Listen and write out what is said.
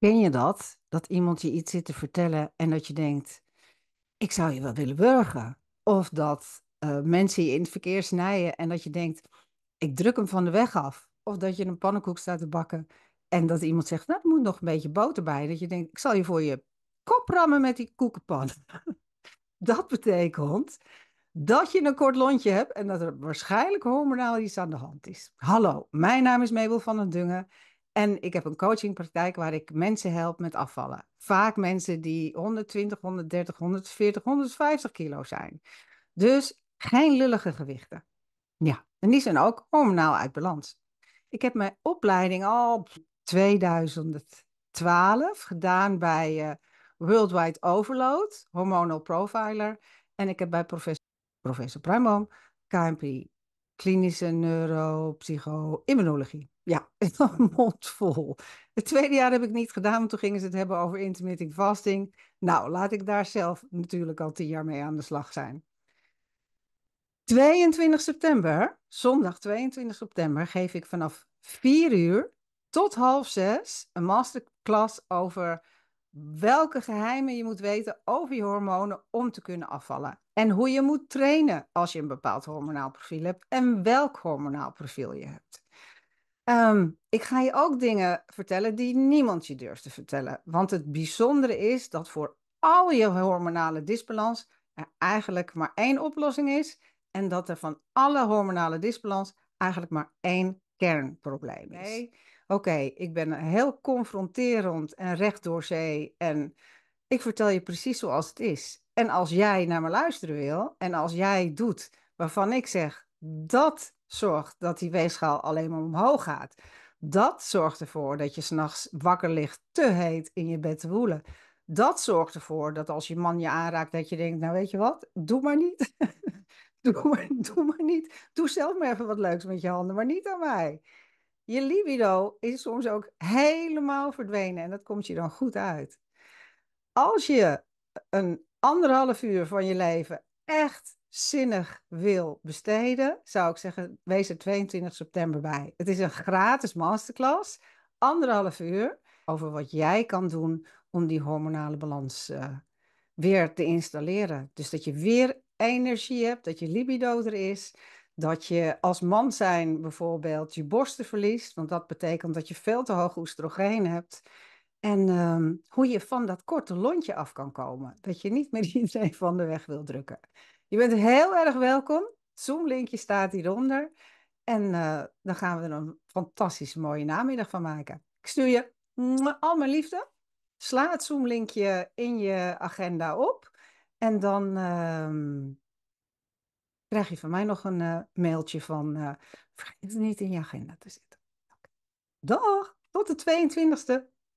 Ken je dat? Dat iemand je iets zit te vertellen en dat je denkt: ik zou je wel willen burgen. Of dat eh, mensen je in het verkeer snijden en dat je denkt: ik druk hem van de weg af. Of dat je een pannenkoek staat te bakken en dat iemand zegt: nou, er moet nog een beetje boter bij. Dat je denkt: ik zal je voor je kop rammen met die koekenpan. dat betekent dat je een kort lontje hebt en dat er waarschijnlijk hormonaal iets aan de hand is. Hallo, mijn naam is Mabel van den Dungen. En ik heb een coachingpraktijk waar ik mensen help met afvallen. Vaak mensen die 120, 130, 140, 150 kilo zijn. Dus geen lullige gewichten. Ja, en die zijn ook hormonaal uit balans. Ik heb mijn opleiding al 2012 gedaan bij eh, Worldwide Overload, hormonal profiler. En ik heb bij professor, professor Pruimboom KMP klinische neuropsycho-immunologie. Ja, mondvol. Het tweede jaar heb ik niet gedaan, want toen gingen ze het hebben over intermittent fasting. Nou, laat ik daar zelf natuurlijk al tien jaar mee aan de slag zijn. 22 september, zondag 22 september, geef ik vanaf 4 uur tot half 6 een masterclass over welke geheimen je moet weten over je hormonen om te kunnen afvallen. En hoe je moet trainen als je een bepaald hormonaal profiel hebt en welk hormonaal profiel je hebt. Ehm, ik ga je ook dingen vertellen die niemand je durft te vertellen. Want het bijzondere is dat voor al je hormonale disbalans er eigenlijk maar één oplossing is. En dat er van alle hormonale disbalans eigenlijk maar één kernprobleem is. Oké, ik ben heel confronterend en recht door zee en ik vertel je precies zoals het is. En als jij naar me luisteren wil en als jij doet waarvan ik zeg, dat zorgt dat die weegschaal alleen maar omhoog gaat. Dat zorgt ervoor dat je s'nachts wakker ligt, te heet in je bed te woelen. Dat zorgt ervoor dat als je man je aanraakt, dat je denkt, nou weet je wat, doe maar niet. doe, maar, doe maar niet. Doe zelf maar even wat leuks met je handen, maar niet aan mij je libido is soms ook helemaal verdwenen en dat komt je dan goed uit. Als je eh, een anderhalf uur van je leven echt zinnig wil besteden, zou ik zeggen, wees er 22 september bij. Het is een gratis masterclass, anderhalf uur, over wat jij kan doen om die hormonale balans eh, weer te installeren. Dus dat je weer energie hebt, dat je libido er is, dat je als man zijn bijvoorbeeld je borsten verliest, want dat betekent dat je veel te hoog oestrogeen hebt. En ehm, hoe je van dat korte lontje af kan komen. Dat je niet meer iedereen van de weg wil drukken. Je bent heel erg welkom. Zoom-linkje staat hieronder. En eh, dan gaan we er een fantastisch mooie namiddag van maken. Ik stuur je al mijn liefde. Sla het Zoom-linkje in je agenda op. En dan ehm, krijg je van mij nog een eh, mailtje van uh, vergeet het niet in je agenda te zetten. Okay. Dag, tot de 22e.